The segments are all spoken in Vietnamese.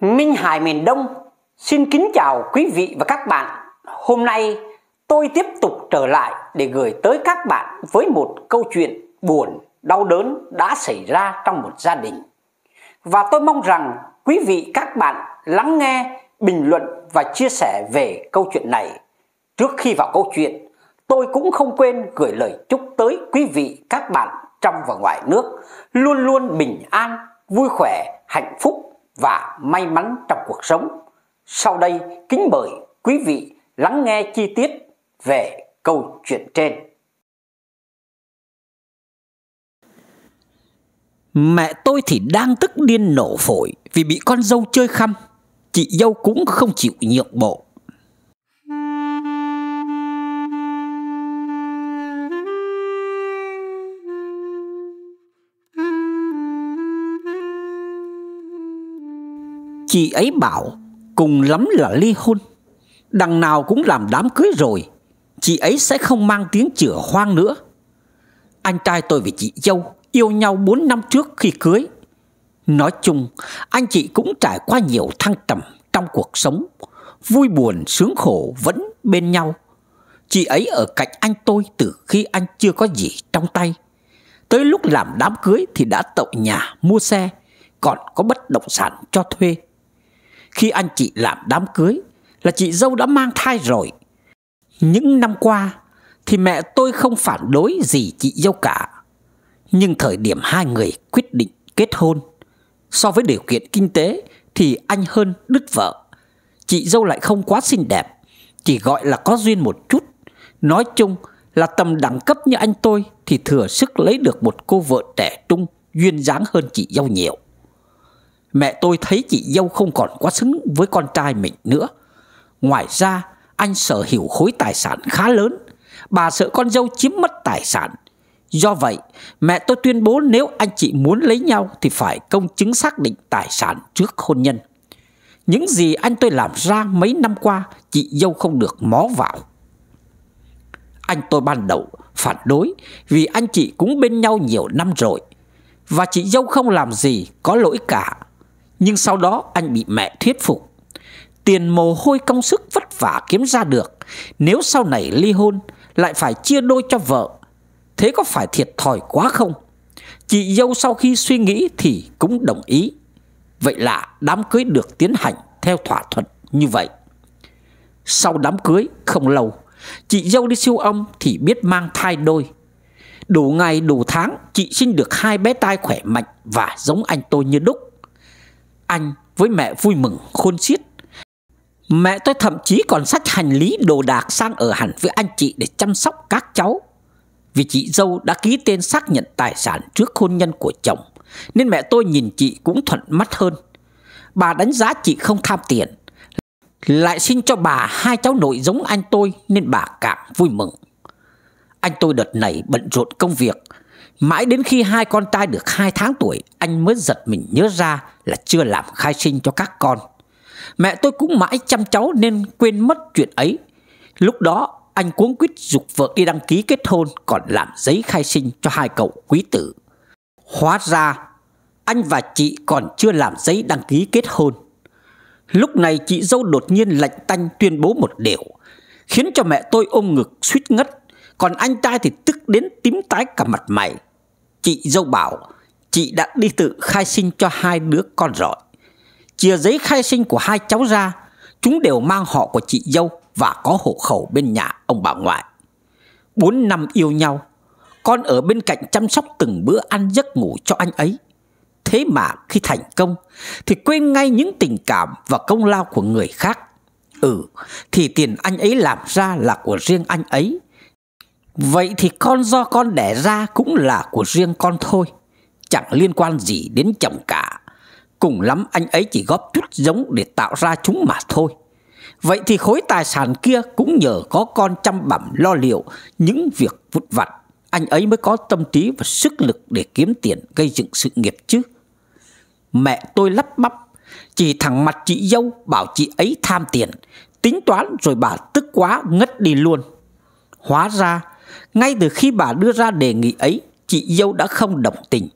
Minh Hải miền Đông xin kính chào quý vị và các bạn. Hôm nay tôi tiếp tục trở lại để gửi tới các bạn với một câu chuyện buồn, đau đớn đã xảy ra trong một gia đình. Và tôi mong rằng quý vị các bạn lắng nghe, bình luận và chia sẻ về câu chuyện này. Trước khi vào câu chuyện, tôi cũng không quên gửi lời chúc tới quý vị các bạn trong và ngoài nước luôn luôn bình an, vui khỏe, hạnh phúc và may mắn trong cuộc sống. Sau đây kính mời quý vị lắng nghe chi tiết về câu chuyện trên. Mẹ tôi thì đang tức điên nổ phổi vì bị con dâu chơi khăm. Chị dâu cũng không chịu nhượng bộ Chị ấy bảo cùng lắm là ly hôn Đằng nào cũng làm đám cưới rồi Chị ấy sẽ không mang tiếng chửa hoang nữa Anh trai tôi với chị dâu Yêu nhau 4 năm trước khi cưới Nói chung Anh chị cũng trải qua nhiều thăng trầm Trong cuộc sống Vui buồn sướng khổ vẫn bên nhau Chị ấy ở cạnh anh tôi Từ khi anh chưa có gì trong tay Tới lúc làm đám cưới Thì đã tậu nhà mua xe Còn có bất động sản cho thuê khi anh chị làm đám cưới là chị dâu đã mang thai rồi. Những năm qua thì mẹ tôi không phản đối gì chị dâu cả. Nhưng thời điểm hai người quyết định kết hôn, so với điều kiện kinh tế thì anh hơn đứt vợ. Chị dâu lại không quá xinh đẹp, chỉ gọi là có duyên một chút. Nói chung là tầm đẳng cấp như anh tôi thì thừa sức lấy được một cô vợ trẻ trung duyên dáng hơn chị dâu nhiều. Mẹ tôi thấy chị dâu không còn quá xứng với con trai mình nữa. Ngoài ra, anh sở hữu khối tài sản khá lớn. Bà sợ con dâu chiếm mất tài sản. Do vậy, mẹ tôi tuyên bố nếu anh chị muốn lấy nhau thì phải công chứng xác định tài sản trước hôn nhân. Những gì anh tôi làm ra mấy năm qua, chị dâu không được mó vào. Anh tôi ban đầu phản đối vì anh chị cũng bên nhau nhiều năm rồi. Và chị dâu không làm gì có lỗi cả nhưng sau đó anh bị mẹ thuyết phục Tiền mồ hôi công sức vất vả kiếm ra được Nếu sau này ly hôn Lại phải chia đôi cho vợ Thế có phải thiệt thòi quá không Chị dâu sau khi suy nghĩ Thì cũng đồng ý Vậy là đám cưới được tiến hành Theo thỏa thuận như vậy Sau đám cưới không lâu Chị dâu đi siêu âm Thì biết mang thai đôi Đủ ngày đủ tháng Chị sinh được hai bé tai khỏe mạnh Và giống anh tôi như đúc anh với mẹ vui mừng khôn xiết. Mẹ tôi thậm chí còn sách hành lý đồ đạc sang ở hẳn với anh chị để chăm sóc các cháu. Vì chị dâu đã ký tên xác nhận tài sản trước hôn nhân của chồng, nên mẹ tôi nhìn chị cũng thuận mắt hơn. Bà đánh giá chị không tham tiền, lại xin cho bà hai cháu nội giống anh tôi nên bà càng vui mừng. Anh tôi đợt này bận rộn công việc, Mãi đến khi hai con trai được 2 tháng tuổi, anh mới giật mình nhớ ra là chưa làm khai sinh cho các con. Mẹ tôi cũng mãi chăm cháu nên quên mất chuyện ấy. Lúc đó, anh cuống quýt dục vợ đi đăng ký kết hôn còn làm giấy khai sinh cho hai cậu quý tử. Hóa ra, anh và chị còn chưa làm giấy đăng ký kết hôn. Lúc này chị dâu đột nhiên lạnh tanh tuyên bố một điều, khiến cho mẹ tôi ôm ngực suýt ngất còn anh trai thì tức đến tím tái cả mặt mày Chị dâu bảo chị đã đi tự khai sinh cho hai đứa con rồi. Chia giấy khai sinh của hai cháu ra, chúng đều mang họ của chị dâu và có hộ khẩu bên nhà ông bà ngoại. Bốn năm yêu nhau, con ở bên cạnh chăm sóc từng bữa ăn giấc ngủ cho anh ấy. Thế mà khi thành công thì quên ngay những tình cảm và công lao của người khác. Ừ, thì tiền anh ấy làm ra là của riêng anh ấy Vậy thì con do con đẻ ra cũng là của riêng con thôi Chẳng liên quan gì đến chồng cả Cùng lắm anh ấy chỉ góp chút giống để tạo ra chúng mà thôi Vậy thì khối tài sản kia cũng nhờ có con chăm bẩm lo liệu những việc vụt vặt Anh ấy mới có tâm trí và sức lực để kiếm tiền gây dựng sự nghiệp chứ Mẹ tôi lắp bắp Chỉ thẳng mặt chị dâu bảo chị ấy tham tiền Tính toán rồi bà tức quá ngất đi luôn Hóa ra ngay từ khi bà đưa ra đề nghị ấy, chị dâu đã không đồng tình.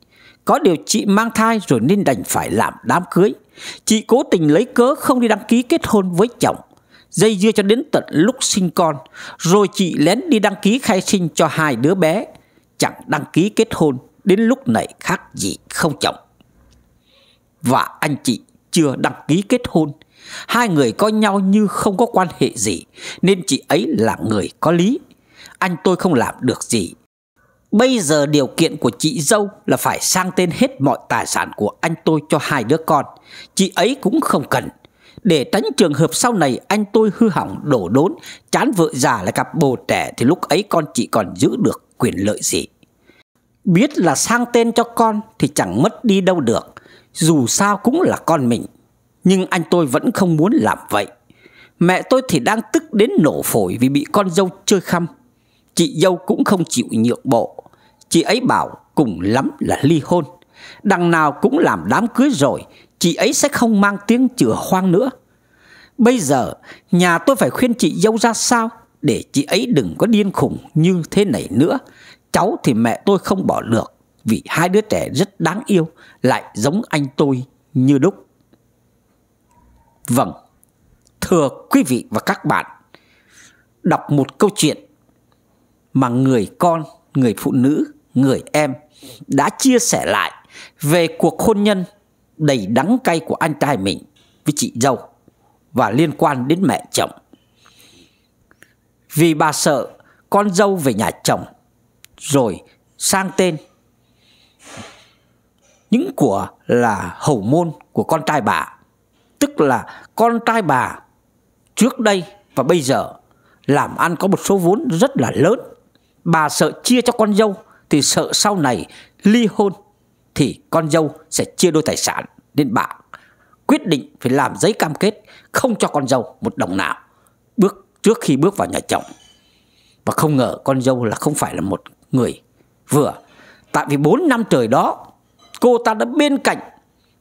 Có điều chị mang thai rồi nên đành phải làm đám cưới. Chị cố tình lấy cớ không đi đăng ký kết hôn với chồng. Dây dưa cho đến tận lúc sinh con, rồi chị lén đi đăng ký khai sinh cho hai đứa bé. Chẳng đăng ký kết hôn, đến lúc này khác gì không chồng. Và anh chị chưa đăng ký kết hôn. Hai người coi nhau như không có quan hệ gì, nên chị ấy là người có lý anh tôi không làm được gì Bây giờ điều kiện của chị dâu là phải sang tên hết mọi tài sản của anh tôi cho hai đứa con Chị ấy cũng không cần Để tránh trường hợp sau này anh tôi hư hỏng đổ đốn Chán vợ già lại cặp bồ trẻ thì lúc ấy con chị còn giữ được quyền lợi gì Biết là sang tên cho con thì chẳng mất đi đâu được Dù sao cũng là con mình Nhưng anh tôi vẫn không muốn làm vậy Mẹ tôi thì đang tức đến nổ phổi vì bị con dâu chơi khăm Chị dâu cũng không chịu nhượng bộ Chị ấy bảo cùng lắm là ly hôn Đằng nào cũng làm đám cưới rồi Chị ấy sẽ không mang tiếng chữa hoang nữa Bây giờ nhà tôi phải khuyên chị dâu ra sao Để chị ấy đừng có điên khùng như thế này nữa Cháu thì mẹ tôi không bỏ được Vì hai đứa trẻ rất đáng yêu Lại giống anh tôi như đúc Vâng Thưa quý vị và các bạn Đọc một câu chuyện mà người con, người phụ nữ, người em đã chia sẻ lại về cuộc hôn nhân đầy đắng cay của anh trai mình với chị dâu và liên quan đến mẹ chồng. Vì bà sợ con dâu về nhà chồng rồi sang tên những của là hầu môn của con trai bà tức là con trai bà trước đây và bây giờ làm ăn có một số vốn rất là lớn Bà sợ chia cho con dâu thì sợ sau này ly hôn thì con dâu sẽ chia đôi tài sản nên bà quyết định phải làm giấy cam kết không cho con dâu một đồng nào bước trước khi bước vào nhà chồng. Và không ngờ con dâu là không phải là một người vừa. Tại vì 4 năm trời đó cô ta đã bên cạnh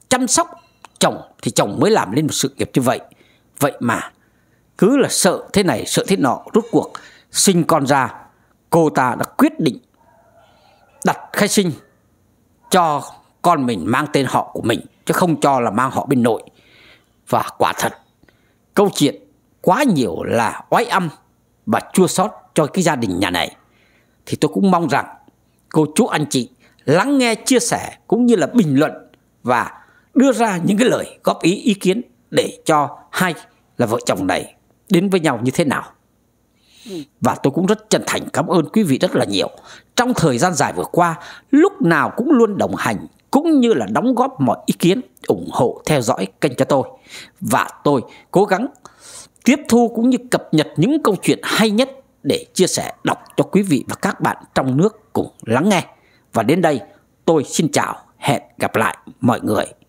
chăm sóc chồng thì chồng mới làm nên một sự nghiệp như vậy. Vậy mà cứ là sợ thế này sợ thế nọ rút cuộc sinh con ra cô ta đã quyết định đặt khai sinh cho con mình mang tên họ của mình chứ không cho là mang họ bên nội và quả thật câu chuyện quá nhiều là oái âm và chua xót cho cái gia đình nhà này thì tôi cũng mong rằng cô chú anh chị lắng nghe chia sẻ cũng như là bình luận và đưa ra những cái lời góp ý ý kiến để cho hai là vợ chồng này đến với nhau như thế nào và tôi cũng rất chân thành cảm ơn quý vị rất là nhiều Trong thời gian dài vừa qua Lúc nào cũng luôn đồng hành Cũng như là đóng góp mọi ý kiến ủng hộ theo dõi kênh cho tôi Và tôi cố gắng tiếp thu cũng như cập nhật những câu chuyện hay nhất Để chia sẻ đọc cho quý vị và các bạn trong nước cùng lắng nghe Và đến đây tôi xin chào hẹn gặp lại mọi người